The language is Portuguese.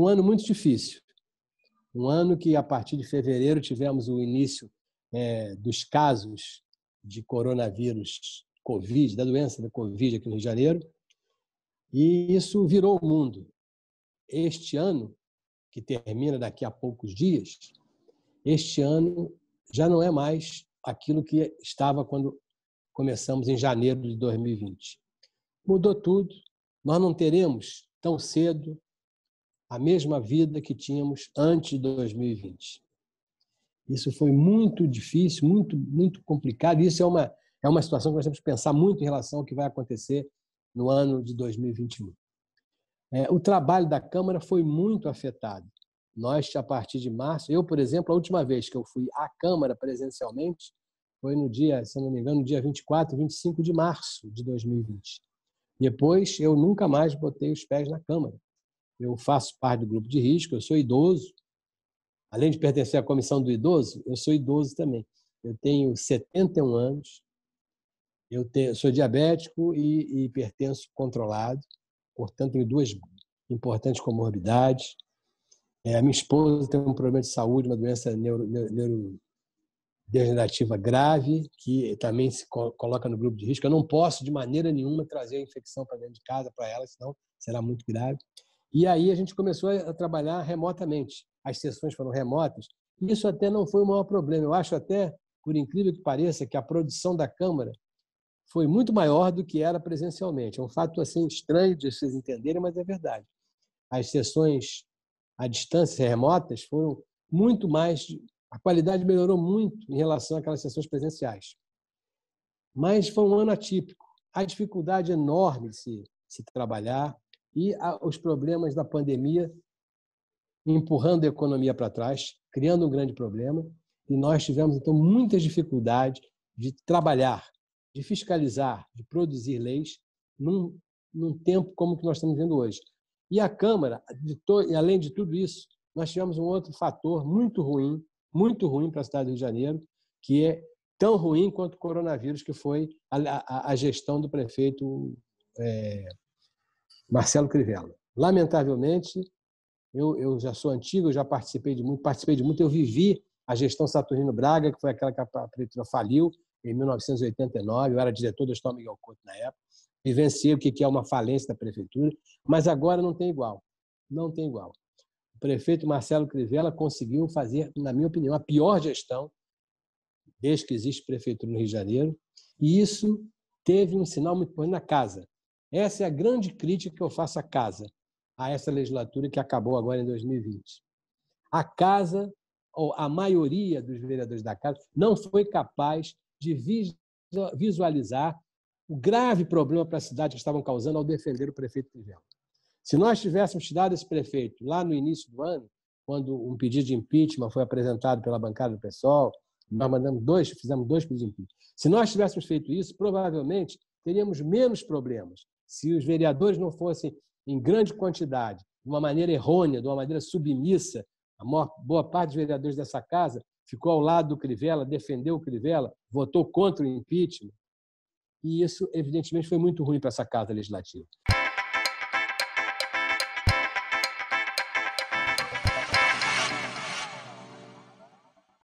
Um ano muito difícil. Um ano que, a partir de fevereiro, tivemos o início é, dos casos de coronavírus, Covid, da doença da Covid aqui no Rio de Janeiro. E isso virou o mundo. Este ano, que termina daqui a poucos dias, este ano já não é mais aquilo que estava quando começamos em janeiro de 2020. Mudou tudo, nós não teremos tão cedo a mesma vida que tínhamos antes de 2020. Isso foi muito difícil, muito, muito complicado. Isso é uma, é uma situação que nós temos que pensar muito em relação ao que vai acontecer no ano de 2021. É, o trabalho da Câmara foi muito afetado. Nós, a partir de março, eu, por exemplo, a última vez que eu fui à Câmara presencialmente foi no dia, se não me engano, no dia 24, 25 de março de 2020. Depois, eu nunca mais botei os pés na Câmara eu faço parte do grupo de risco, eu sou idoso. Além de pertencer à comissão do idoso, eu sou idoso também. Eu tenho 71 anos, eu tenho, sou diabético e, e pertenço controlado, portanto, tenho duas importantes comorbidades. É, a minha esposa tem um problema de saúde, uma doença neurodegenerativa neuro grave, que também se coloca no grupo de risco. Eu não posso, de maneira nenhuma, trazer a infecção para dentro de casa para ela, senão será muito grave. E aí a gente começou a trabalhar remotamente. As sessões foram remotas. Isso até não foi o maior problema. Eu acho até, por incrível que pareça, que a produção da Câmara foi muito maior do que era presencialmente. É um fato assim estranho de vocês entenderem, mas é verdade. As sessões à distância remotas foram muito mais, a qualidade melhorou muito em relação àquelas sessões presenciais. Mas foi um ano atípico. A dificuldade é enorme de se, de se trabalhar, e a, os problemas da pandemia empurrando a economia para trás, criando um grande problema. E nós tivemos, então, muitas dificuldades de trabalhar, de fiscalizar, de produzir leis num, num tempo como o que nós estamos vendo hoje. E a Câmara, de to, além de tudo isso, nós tivemos um outro fator muito ruim, muito ruim para a cidade do Rio de Janeiro, que é tão ruim quanto o coronavírus, que foi a, a, a gestão do prefeito é, Marcelo Crivella. Lamentavelmente, eu, eu já sou antigo, eu já participei de muito, participei de muito, eu vivi a gestão Saturnino Braga, que foi aquela que a prefeitura faliu em 1989, eu era diretor do estado Miguel Couto na época, vivenciei o que é uma falência da prefeitura, mas agora não tem igual, não tem igual. O prefeito Marcelo Crivella conseguiu fazer, na minha opinião, a pior gestão desde que existe prefeitura no Rio de Janeiro, e isso teve um sinal muito bom na casa. Essa é a grande crítica que eu faço à casa, a essa legislatura que acabou agora em 2020. A casa, ou a maioria dos vereadores da casa, não foi capaz de visualizar o grave problema para a cidade que estavam causando ao defender o prefeito Crivella. Se nós tivéssemos tirado esse prefeito lá no início do ano, quando um pedido de impeachment foi apresentado pela bancada do pessoal, nós mandamos dois, fizemos dois pedidos de impeachment. Se nós tivéssemos feito isso, provavelmente teríamos menos problemas se os vereadores não fossem em grande quantidade, de uma maneira errônea, de uma maneira submissa, a maior, boa parte dos vereadores dessa casa ficou ao lado do Crivella, defendeu o Crivella, votou contra o impeachment. E isso, evidentemente, foi muito ruim para essa casa legislativa.